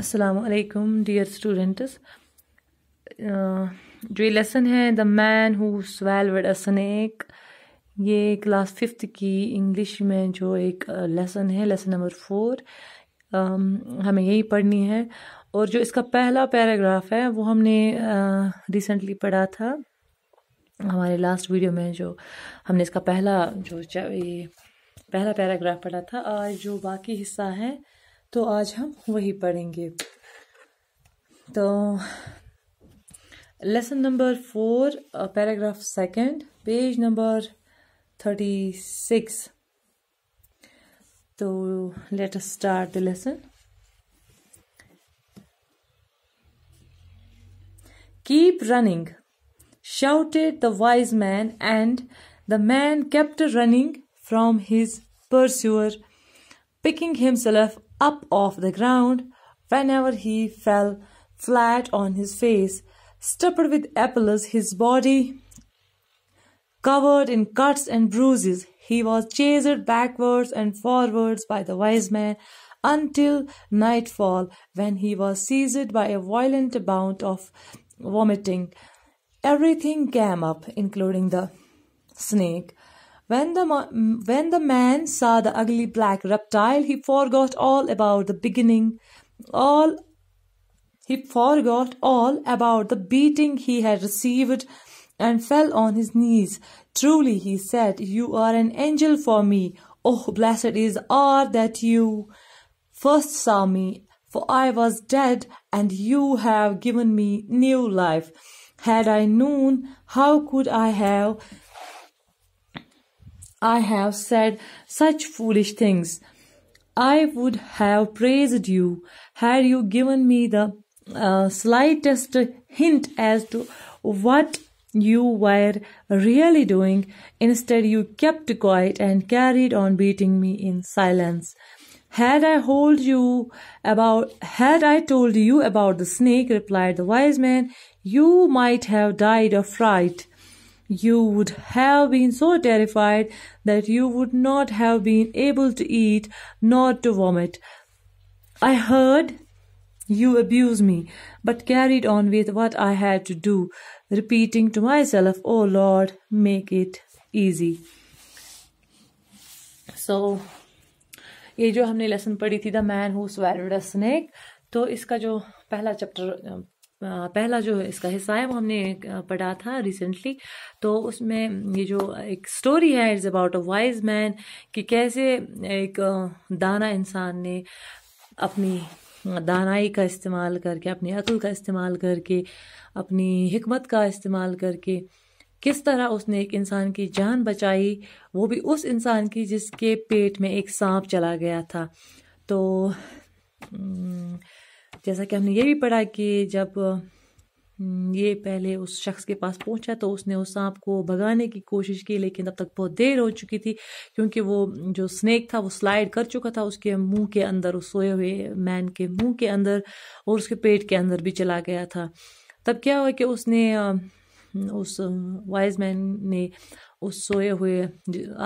असलकम dear students जो ये लेसन है the man who swallowed a snake ये क्लास फिफ्थ की इंग्लिश में जो एक लेसन uh, है लेसन नंबर फोर हमें यही पढ़नी है और जो इसका पहला पैराग्राफ है वो हमने रिसेंटली uh, पढ़ा था हमारे लास्ट वीडियो में जो हमने इसका पहला जो ये पहला पैराग्राफ पढ़ा था आज जो बाकी हिस्सा है तो आज हम वही पढ़ेंगे तो lesson number four paragraph second page number thirty six तो let us start the lesson Keep running, shouted the wise man, and the man kept running from his pursuer, picking himself up off the ground whenever he fell flat on his face. stuppered with apples, his body covered in cuts and bruises, he was chased backwards and forwards by the wise man until nightfall, when he was seized by a violent bout of vomiting. Everything came up, including the snake. When the, when the man saw the ugly black reptile, he forgot all about the beginning, all he forgot all about the beating he had received and fell on his knees. Truly, he said, you are an angel for me. Oh, blessed is all that you first saw me, for I was dead, and you have given me new life. Had I known, how could I have I have said such foolish things. I would have praised you had you given me the uh, slightest hint as to what you were really doing. Instead, you kept quiet and carried on beating me in silence. Had I told you about, had I told you about the snake, replied the wise man, you might have died of fright you would have been so terrified that you would not have been able to eat nor to vomit. I heard you abuse me, but carried on with what I had to do, repeating to myself, O oh Lord, make it easy. So, ये जो हमने lesson पढ़ी थी the man who swallowed a snake तो इसका जो पहला chapter पहला जो इसका हिस्सा है वो हमने पढ़ा था रिसेंटली तो उसमें ये जो एक स्टोरी है it's about a wise man कि कैसे एक दाना इंसान ने अपनी दानाई का इस्तेमाल करके अपनी अकल का इस्तेमाल करके अपनी हमत का इस्तेमाल करके किस तरह उसने एक इंसान की जान बचाई वो भी उस इंसान की जिसके पेट में एक सांप चला गया था तो जैसा कि हमने ये भी पढ़ा कि जब हम्म, ये पहले उस शख्स के पास पहुंचा तो उसने उस सांप को भगाने की कोशिश की लेकिन तब तक बहुत देर हो चुकी थी क्योंकि वो जो स्नेक था वो स्लाइड कर चुका था उसके मुंह के अंदर उस सोए हुए मैन के मुंह के अंदर और उसके पेट के अंदर भी चला गया था तब क्या हुआ कि उसने उस वाइज मैन ने उस सोए हुए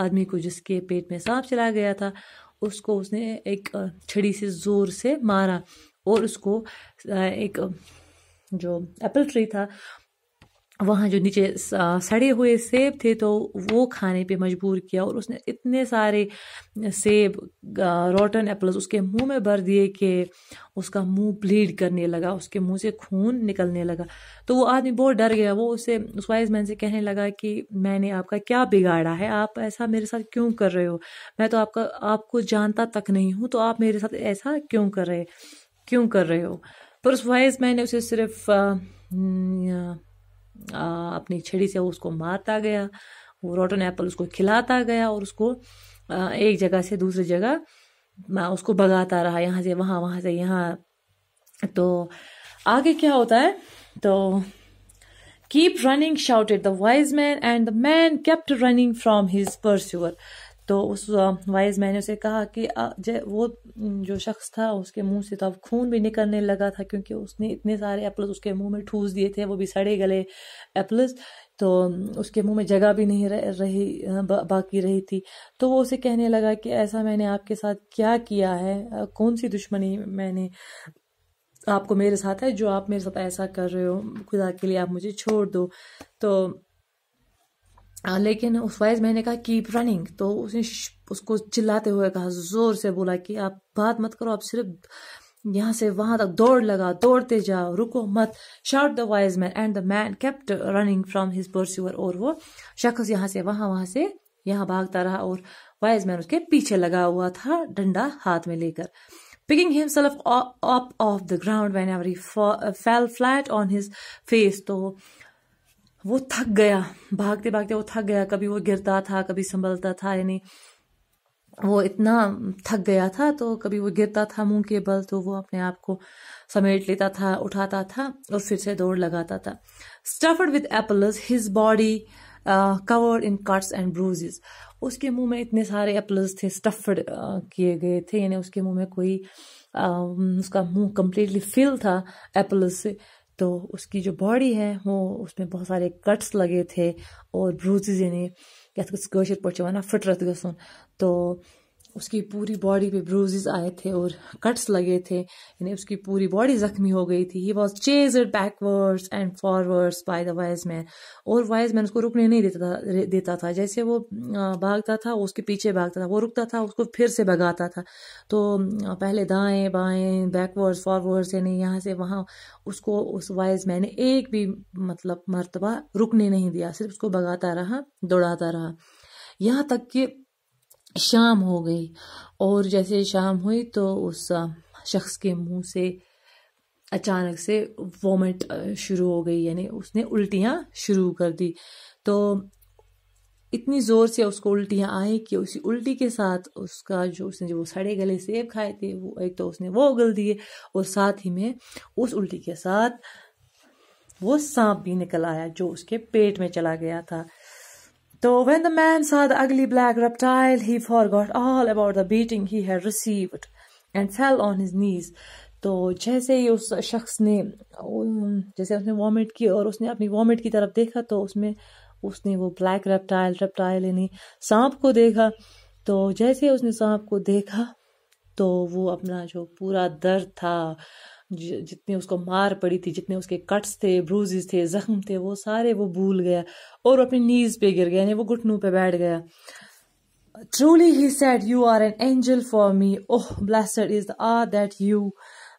आदमी को जिसके पेट में सांप चला गया था उसको उसने एक छड़ी से ज़ोर से मारा और उसको एक जो एप्पल ट्री था वहाँ जो नीचे सड़े हुए सेब थे तो वो खाने पे मजबूर किया और उसने इतने सारे सेब रोटन एप्पल्स उसके मुंह में भर दिए कि उसका मुंह ब्लीड करने लगा उसके मुंह से खून निकलने लगा तो वो आदमी बहुत डर गया वो उसे उस वाइज मैन से कहने लगा कि मैंने आपका क्या बिगाड़ा है आप ऐसा मेरे साथ क्यों कर रहे हो मैं तो आपका आपको जानता तक नहीं हूँ तो आप मेरे साथ ऐसा क्यों कर रहे क्यों कर रहे हो पर उस वाइज मैंने उसे सिर्फ आ, आ, अपनी छड़ी से उसको मारता गया वो रोटन एप्पल उसको खिलाता गया और उसको आ, एक जगह से दूसरी जगह मैं उसको भगाता रहा यहाँ से वहाँ वहाँ से यहाँ तो आगे क्या होता है तो keep running shouted the wise man and the man kept running from his pursuer तो उस वाइज मैंने उसे कहा कि वो जो शख्स था उसके मुंह से तो अब खून भी निकलने लगा था क्योंकि उसने इतने सारे एप्पल्स उसके मुंह में ठूस दिए थे वो भी सड़े गले एप्पल्स तो उसके मुंह में जगह भी नहीं रह, रही बा, बाकी रही थी तो वो उसे कहने लगा कि ऐसा मैंने आपके साथ क्या किया है कौन सी दुश्मनी मैंने आपको मेरे साथ है जो आप मेरे साथ ऐसा कर रहे हो खुदा के लिए आप मुझे छोड़ दो तो लेकिन उस वाइज मैंने कहा कीप रनिंग तो उसने उसको चिल्लाते हुए कहा जोर से बोला कि आप बात मत करो आप सिर्फ यहां से वहां तक दौड़ लगा दौड़ते जाओ रुको मत shouted the wise man and the man kept running from his pursuer और वो शख्स यहां से वहां वहां से यहां भागता रहा और वाइज मैन उसके पीछे लगा हुआ था डंडा हाथ में लेकर picking himself up off the ground whenever he fell flat on his face तो वो थक गया भागते भागते वो थक गया कभी वो गिरता था कभी संभलता था यानी वो इतना थक गया था तो कभी वो गिरता था मुंह के बल तो वो अपने आप को समेट लेता था उठाता था और फिर से दौड़ लगाता था stuffed with apples his body covered in cuts and bruises उसके मुंह में इतने सारे एप्पल्स थे स्टफड uh, किए गए थे यानी उसके मुंह में कोई uh, उसका मुंह कम्प्लीटली फिल था एप्पल्स से तो उसकी जो बॉडी है वो उसमें बहुत सारे कट्स लगे थे और ब्रूजेज यानी यथ कुछ कशर पे वनान फटरत गो तो उसकी पूरी बॉडी पे ब्रूजेस आए थे और कट्स लगे थे यानी उसकी पूरी बॉडी जख्मी हो गई थी he was chased backwards and forwards by the wise man और वाइज मैन उसको रुकने नहीं देता था देता था जैसे वो भागता था उसके पीछे भागता था वो रुकता था उसको फिर से भगाता था तो पहले दाएं बाएं बैकवर्ड्स फॉरवर्ड्स यानी यहाँ से वहाँ उसको उस वाइज मैन ने एक भी मतलब मरतबा रुकने नहीं दिया सिर्फ उसको भगाता रहा दौड़ाता रहा यहाँ तक कि शाम हो गई और जैसे शाम हुई तो उस शख्स के मुंह से अचानक से वोमिट शुरू हो गई यानी उसने उल्टियाँ शुरू कर दी तो इतनी ज़ोर से उसको उल्टियाँ आई कि उसी उल्टी के साथ उसका जो उसने जो वो सड़े गले सेब खाए थे वो एक तो उसने वो उगल दिए और साथ ही में उस उल्टी के साथ वो सांप भी निकल आया जो उसके पेट में चला गया था So when the man saw the ugly black reptile, he forgot all about the beating he had received and fell on his knees. तो जैसे ही उस शख्स ने जैसे उसने वॉमिट की और उसने अपनी वॉमिट की तरफ देखा तो उसमें उसने वो ब्लैक रेप्टाइल रेप्टाइल यानी सांप को देखा तो जैसे उसने सांप को देखा तो वो अपना जो पूरा दर्द था जितने उसको मार पड़ी थी जितने उसके कट्स थे ब्रूजेज थे जख्म थे वो सारे वो भूल गया और अपनी नीज पे गिर गया वो घुटनों पे बैठ गया truly he said you are an angel for me oh blessed is hour that you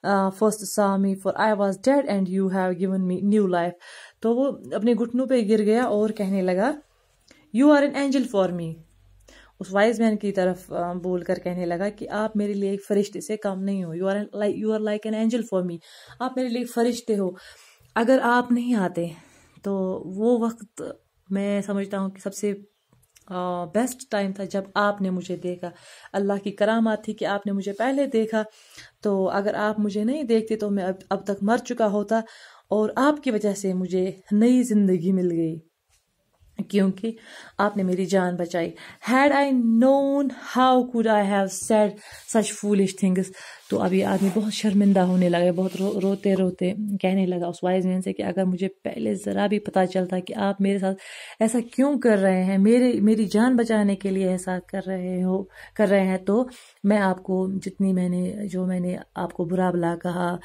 first saw me for I was dead and you have given me new life तो वो अपने घुटनों पर गिर गया और कहने लगा you are an angel for me उस वाइज मैन की तरफ बोल कर कहने लगा कि आप मेरे लिए एक फरिश्ते से कम नहीं हो you are like you are like an angel for me आप मेरे लिए फरिश्ते हो अगर आप नहीं आते तो वो वक्त मैं समझता हूँ कि सबसे बेस्ट uh, टाइम था जब आपने मुझे देखा अल्लाह की करामात थी कि आपने मुझे पहले देखा तो अगर आप मुझे नहीं देखते तो मैं अब अब तक मर चुका होता और आपकी वजह से मुझे नई ज़िंदगी मिल गई क्योंकि आपने मेरी जान बचाई had I known how could I have said such foolish things तो अब ये आदमी बहुत शर्मिंदा होने लगा बहुत रो, रोते रोते कहने लगा उस वाइज मैन से कि अगर मुझे पहले ज़रा भी पता चलता कि आप मेरे साथ ऐसा क्यों कर रहे हैं मेरे मेरी जान बचाने के लिए ऐसा कर रहे हो कर रहे हैं तो मैं आपको जितनी मैंने जो मैंने आपको बुरा भला कहा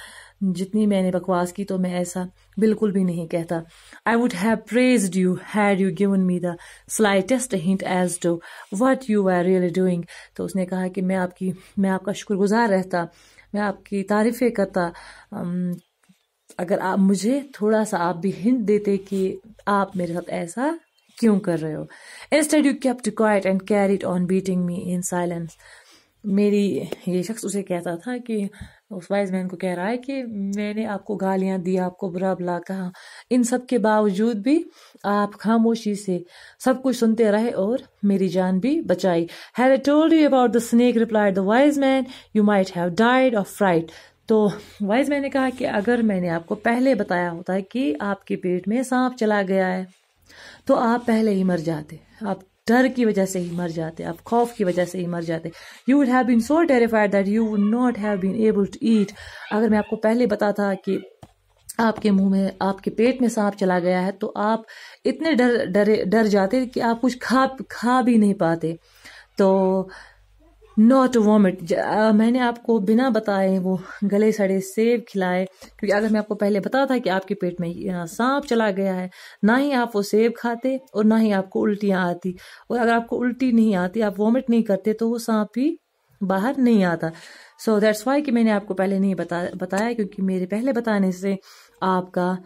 जितनी मैंने बकवास की तो मैं ऐसा बिल्कुल भी नहीं कहता I would have praised you had you given me the slightest hint as to what you are really doing तो उसने कहा कि मैं आपकी मैं आपका शुक्रगुजार रहता मैं आपकी तारीफ़ें करता अगर आप मुझे थोड़ा सा आप भी हिंट देते कि आप मेरे साथ ऐसा क्यों कर रहे हो instead you kept quiet and carried on beating me in silence मेरी ये शख्स उसे कहता था कि उस वाइज मैन को कह रहा है कि मैंने आपको गालियां दी आपको बुरा भला कहा इन सब के बावजूद भी आप खामोशी से सब कुछ सुनते रहे और मेरी जान भी बचाई had told you about the snake replied the wise man you might have died of fright तो वाइज मैन ने कहा कि अगर मैंने आपको पहले बताया होता कि आपके पेट में सांप चला गया है तो आप पहले ही मर जाते आप डर की वजह से ही मर जाते आप खौफ की वजह से ही मर जाते you would have been so terrified that you would not have been able to eat अगर मैं आपको पहले बता था कि आपके मुंह में आपके पेट में सांप चला गया है तो आप इतने डर डरे डर जाते कि आप कुछ खा खा भी नहीं पाते तो नॉट टू वॉमिट मैंने आपको बिना बताए वो गले सड़े सेब खिलाए क्योंकि अगर मैं आपको पहले बता था कि आपके पेट में सांप चला गया है ना ही आप वो सेब खाते और ना ही आपको उल्टियाँ आती और अगर आपको उल्टी नहीं आती आप वॉमिट नहीं करते तो वो सांप भी बाहर नहीं आता सो दैट्स वाई कि मैंने आपको पहले नहीं बता बताया क्योंकि मेरे पहले बताने से आपका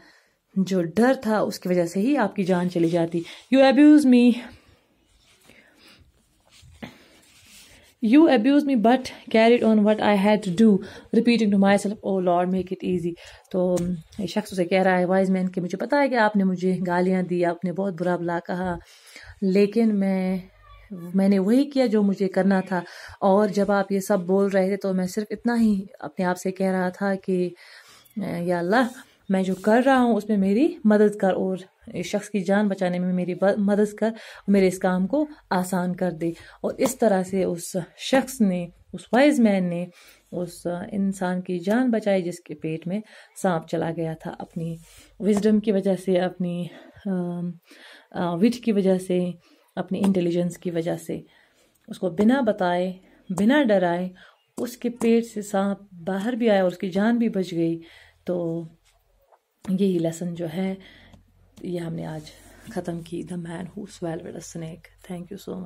जो डर था उसकी वजह से ही आपकी जान चली जाती you abuse me you abuse me but carry on what I had to do repeating to myself O Lord make it easy तो ये um, शख्स उसे कह रहा है वाइज मैन कि मुझे पता है कि आपने मुझे गालियाँ दी आपने बहुत बुरा भला कहा लेकिन मैं मैंने वही किया जो मुझे करना था और जब आप ये सब बोल रहे थे तो मैं सिर्फ इतना ही अपने आप से कह रहा था कि या अल्लाह मैं जो कर रहा हूँ उसमें मेरी मदद कर और इस शख्स की जान बचाने में मेरी मदद कर मेरे इस काम को आसान कर दे और इस तरह से उस शख्स ने उस वाइज मैन ने उस इंसान की जान बचाई जिसके पेट में सांप चला गया था अपनी विजडम की वजह से अपनी विट की वजह से अपनी इंटेलिजेंस की वजह से उसको बिना बताए बिना डराए उसके पेट से सांप बाहर भी आया और उसकी जान भी बच गई तो यही लेसन जो है ये हमने आज ख़त्म की the man who a snake thank you so much